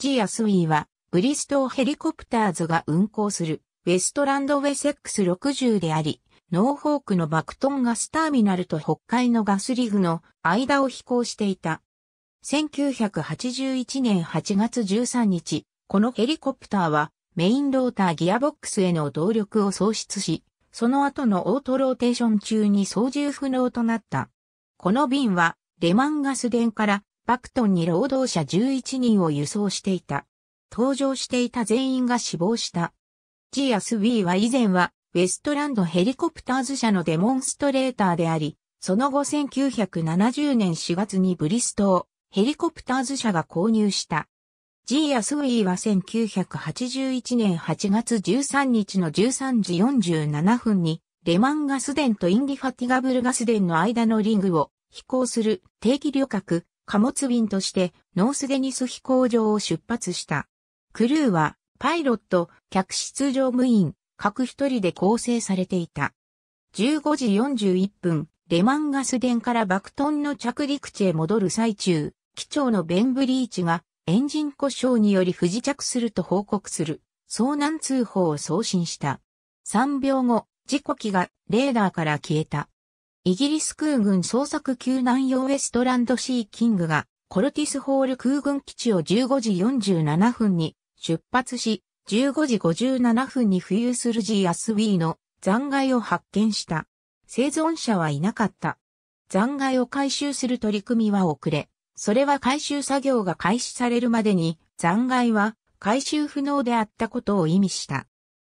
ジアスウィーは、ブリストーヘリコプターズが運航する、ウェストランドウェセックス60であり、ノーホークのバクトンガスターミナルと北海のガスリグの間を飛行していた。1981年8月13日、このヘリコプターはメインローターギアボックスへの動力を喪失し、その後のオートローテーション中に操縦不能となった。この便はレマンガス電からパクトンに労働者11人を輸送していた。搭乗していた全員が死亡した。GSB は以前はウェストランドヘリコプターズ社のデモンストレーターであり、その後1970年4月にブリストーヘリコプターズ社が購入した。G s v は1981年8月13日の13時47分に、レマンガス電とインディファティガブルガス電の間のリングを飛行する定期旅客貨物便としてノースデニス飛行場を出発した。クルーはパイロット、客室乗務員、各一人で構成されていた。15時41分、レマンガス電からバクトンの着陸地へ戻る最中、機長のベンブリーチがエンジン故障により不時着すると報告する遭難通報を送信した。3秒後、事故機がレーダーから消えた。イギリス空軍捜索救難用ウェストランドシーキングがコルティスホール空軍基地を15時47分に出発し、15時57分に浮遊する g s v の残骸を発見した。生存者はいなかった。残骸を回収する取り組みは遅れ、それは回収作業が開始されるまでに残骸は回収不能であったことを意味した。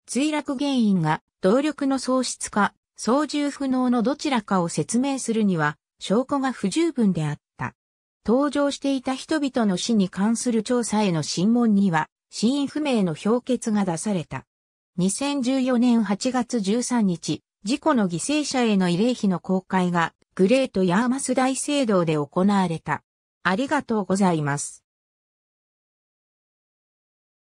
墜落原因が動力の喪失か操縦不能のどちらかを説明するには証拠が不十分であった。登場していた人々の死に関する調査への審問には死因不明の評決が出された。2014年8月13日、事故の犠牲者への慰霊碑の公開がグレートヤーマス大聖堂で行われた。ありがとうございます。